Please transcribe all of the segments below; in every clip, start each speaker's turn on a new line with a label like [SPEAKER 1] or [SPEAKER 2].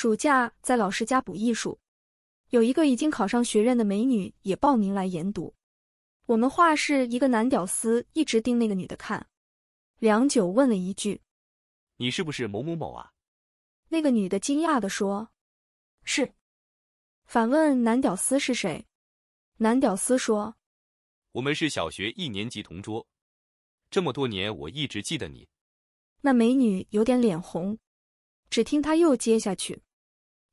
[SPEAKER 1] 暑假在老师家补艺术，有一个已经考上学院的美女也报名来研读。我们画室一个男屌丝一直盯那个女的看，良久问了一句：“
[SPEAKER 2] 你是不是某某某啊？”
[SPEAKER 1] 那个女的惊讶的说：“是。”反问男屌丝是谁？男屌丝说：“
[SPEAKER 2] 我们是小学一年级同桌，这么多年我一直记得你。”
[SPEAKER 1] 那美女有点脸红，只听他又接下去。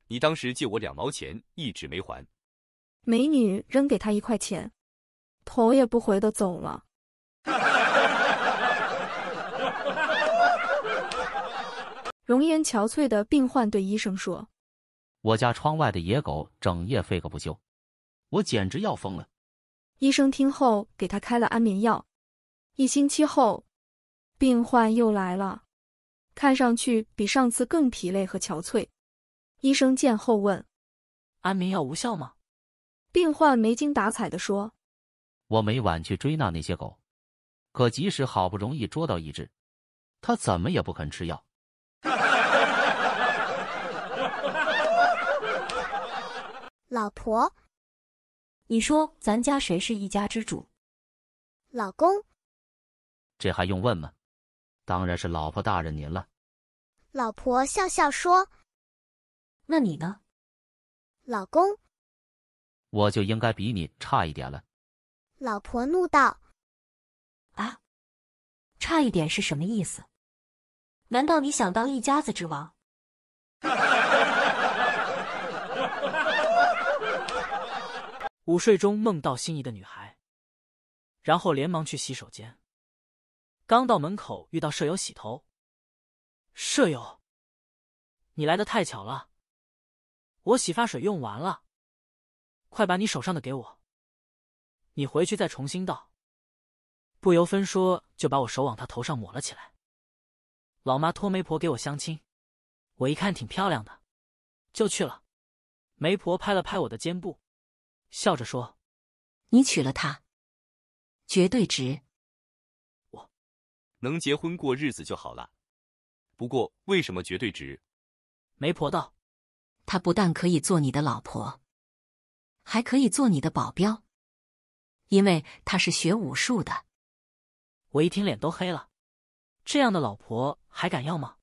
[SPEAKER 2] 你当时借我两毛钱，一直没还。
[SPEAKER 1] 美女扔给他一块钱，头也不回的走了。容颜憔悴的病患对医生说：“
[SPEAKER 2] 我家窗外的野狗整夜吠个不休，我简直要疯了。”
[SPEAKER 1] 医生听后给他开了安眠药。一星期后，病患又来了，看上去比上次更疲累和憔悴。医生见后问：“安眠药无效吗？”病患没精打采地说：“
[SPEAKER 2] 我每晚去追那那些狗，可即使好不容易捉到一只，它怎么也不肯吃药。”
[SPEAKER 1] 老婆，你说咱家谁是一家之主？老公，
[SPEAKER 2] 这还用问吗？当然是老婆大人您了。老婆笑笑说。那你呢，老公？我就应该比你差一点了。
[SPEAKER 1] 老婆怒道：“
[SPEAKER 2] 啊，差一点是什么意思？
[SPEAKER 1] 难道你想当一家子之王？”
[SPEAKER 2] 午睡中梦到心仪的女孩，然后连忙去洗手间。刚到门口遇到舍友洗头，舍友，你来的太巧了。我洗发水用完了，快把你手上的给我。你回去再重新倒。不由分说就把我手往他头上抹了起来。老妈托媒婆给我相亲，我一看挺漂亮的，就去了。媒婆拍了拍我的肩部，笑着说：“你娶了她，绝对值。”我能结婚过日子就好了。不过为什么绝对值？媒婆道。她不但可以做你的老婆，还可以做你的保镖，因为她是学武术的。我一听脸都黑了，这样的老婆还敢要吗？